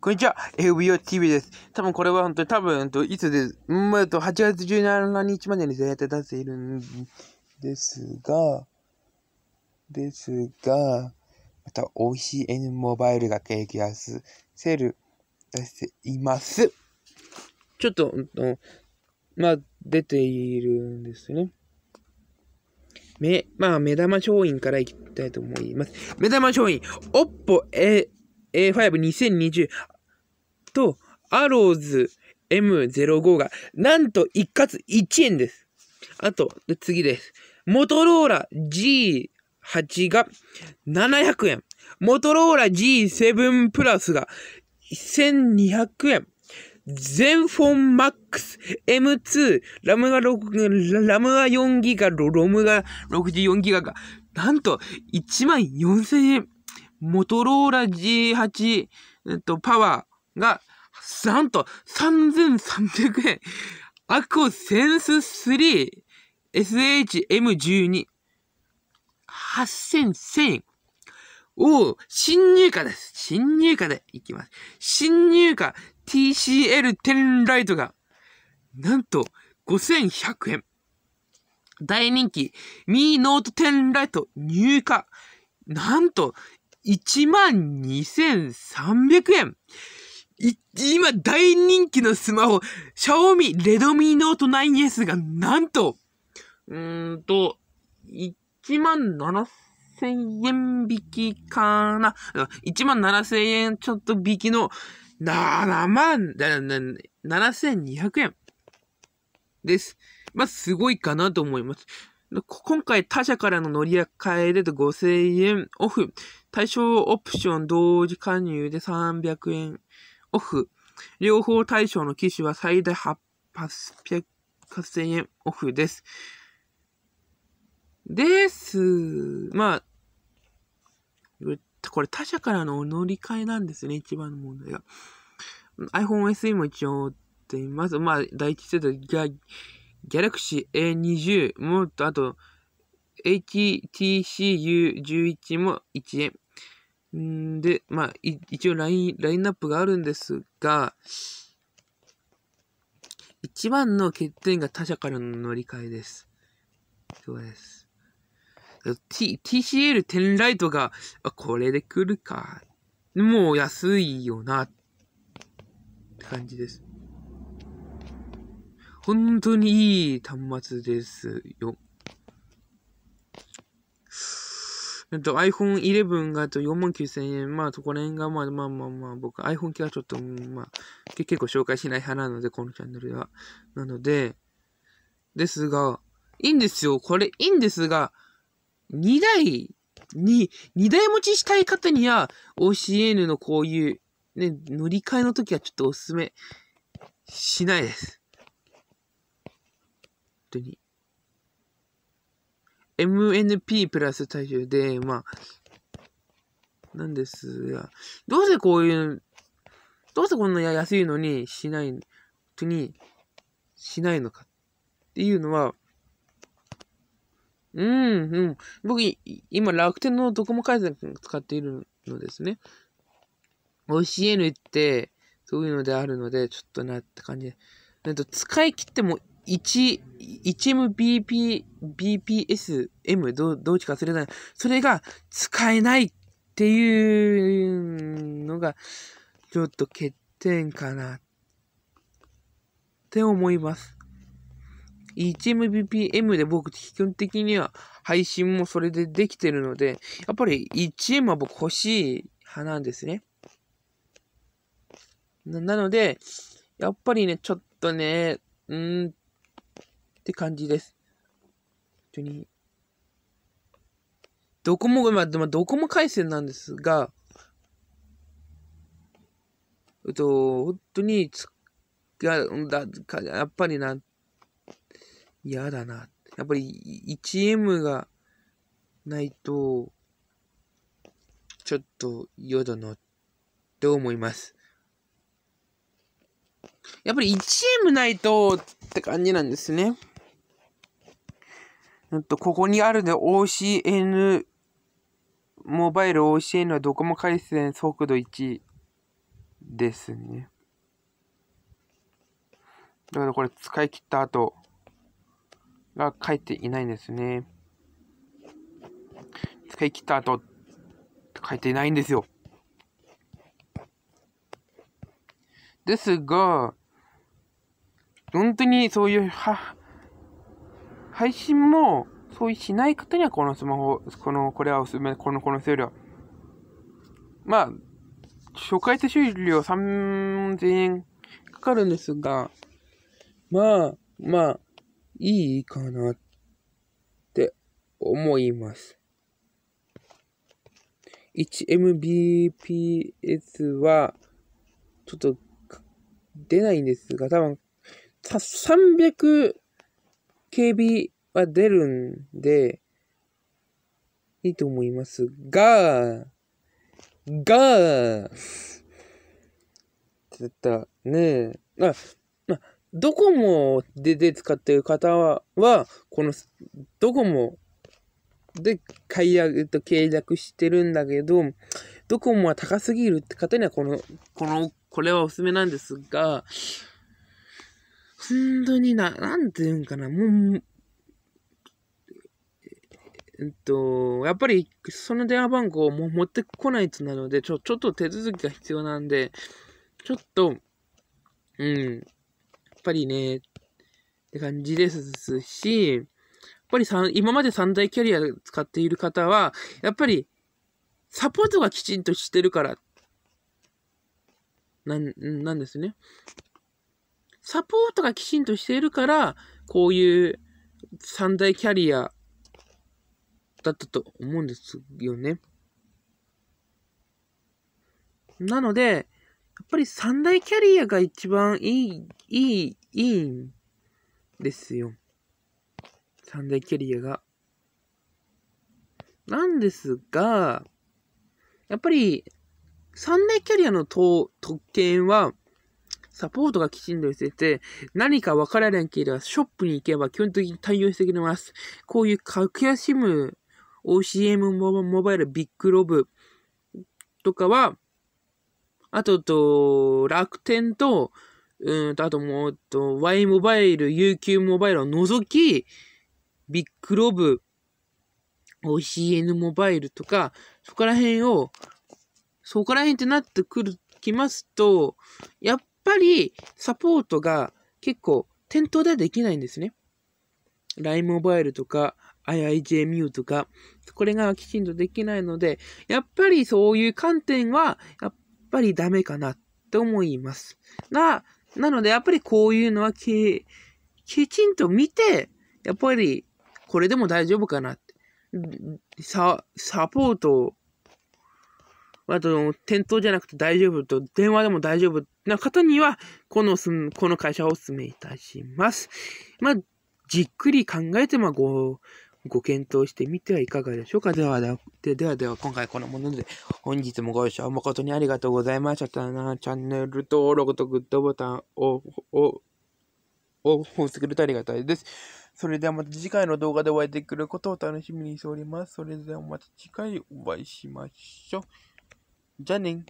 こんにちは、FBOTV です。多分これは本当に多分、といつです。うん、と8月17日までに絶対出せるんですが、ですが、また OCN モバイルが激安セール出しています。ちょっと、うんまあ、出ているんですね。め、まあ、目玉商品からいきたいと思います。目玉商品、OPPO A、A52020 と、アローズ M05 が、なんと一括1円です。あと、次です。モトローラ G8 が700円。モトローラ G7 プラスが1200円。ゼンフォンマックス M2、ラムが6、ラムが4ギガ、ロムが64ギガが、なんと1万4000円。モトローラ G8、えっと、パワーが、なんと、3300円。アクセンス3、SHM12、8000円。おお、新入荷です。新入荷でいきます。新入荷 TCL10 ライトが、なんと、5100円。大人気、ミーノート10ライト入荷。なんと、12,300円。今大人気のスマホ、シャオミレドミー・ノート・ 9S がなんと、うーんと、17,000円引きかな。17,000円ちょっと引きの7万、7,200円です。まあ、すごいかなと思います。今回他社からの乗り換えで5000円オフ。対象オプション同時加入で300円オフ。両方対象の機種は最大800、8000円オフです。です。まあ、これ他社からの乗り換えなんですね、一番の問題が。iPhone SE も一応追っています。まあ、第一世代が、Galaxy A20 もっとあと HTCU11 も1円。んで、まあ、一応ライン、ラインナップがあるんですが、一番の欠点が他社からの乗り換えです。そうです。T、TCL 10ライトが、あ、これで来るか。もう安いよな、って感じです。本当にいい端末ですよ。えっと、iPhone 11がと4万9000円。まあ、そこら辺が、まあまあまあまあ、僕 iPhone 系はちょっと、まあ、結構紹介しない派なので、このチャンネルでは。なので、ですが、いいんですよ。これ、いいんですが、2台に、2台持ちしたい方には、OCN のこういう、ね、乗り換えの時はちょっとおすすめしないです。当に。MNP プラス体重で、まあ、なんですが、どうせこういう、どうせこんな安いのにしない、本当に、しないのかっていうのは、うん、うん。僕、今、楽天のドコモ回線使っているのですね。OCN って、そういうのであるので、ちょっとなって感じで。と、使い切っても1、1MBP、BPS、M ど、どっちか忘れない。それが使えないっていうのが、ちょっと欠点かなって思います。1mbpm で僕基本的には配信もそれでできてるので、やっぱり 1m は僕欲しい派なんですね。なので、やっぱりね、ちょっとね、うんって感じです。本当に。ドコモ、まあ、ドコモ回線なんですが、えっと、本当につだか、やっぱりな、嫌だな。やっぱり 1M がないと、ちょっと嫌だなって思います。やっぱり 1M ないとって感じなんですね。とここにあるね、OCN、モバイル OCN はドコモ回線速度1ですね。だからこれ使い切った後が書いていないんですね。使い切った後書いていないんですよ。ですが、本当にそういうは配信も、そういうしない方にはこのスマホ、この、これはおすすめ、この、この数量。まあ、初回手数料3000円かかるんですが、まあ、まあ、いいかなって思います。1mbps は、ちょっと出ないんですが、多分、300警備は出るんで、いいと思いますが、が、って言ったねえ、あ、あ、ドコモでで使ってる方は、はこのドコモで解約と契約してるんだけど、ドコモは高すぎるって方にはこの、この、これはおすすめなんですが、本当にな、なんていうんかな、もう、えっと、やっぱり、その電話番号をも持ってこないとなので、ちょ、ちょっと手続きが必要なんで、ちょっと、うん、やっぱりね、って感じですし、やっぱり今まで三大キャリア使っている方は、やっぱり、サポートがきちんとしてるから、なん、なんですね。サポートがきちんとしているから、こういう三大キャリアだったと思うんですよね。なので、やっぱり三大キャリアが一番いい、いい、いいんですよ。三大キャリアが。なんですが、やっぱり三大キャリアの特権は、サポートがきちんとしてて、何かわからなければ、ショップに行けば基本的に対応してくれます。こういう格安 SIM、OCM モバイル、ビッグロブとかは、あとと、楽天と、うんと、あともう、と、Y モバイル、UQ モバイルを除き、ビッグロブ、OCN モバイルとか、そこら辺を、そこら辺ってなってくる、きますと、やっぱりサポートが結構店頭ではできないんですね。LINE モバイルとか IIJMU とか、これがきちんとできないので、やっぱりそういう観点は、やっぱりダメかなって思います。な、なのでやっぱりこういうのはき、きちんと見て、やっぱりこれでも大丈夫かなって。サ、サポートあと、店頭じゃなくて大丈夫と、電話でも大丈夫な方には、このす、この会社をお勧めいたします。まあ、じっくり考えて、まあ、ご、ご検討してみてはいかがでしょうか。ではでは、ではでは、今回このもので、本日もご視聴誠にありがとうございました。チャンネル登録とグッドボタンを、を、を押してくれてありがたいです。それではまた次回の動画でお会いできることを楽しみにしております。それではまた次回お会いしましょう。Janing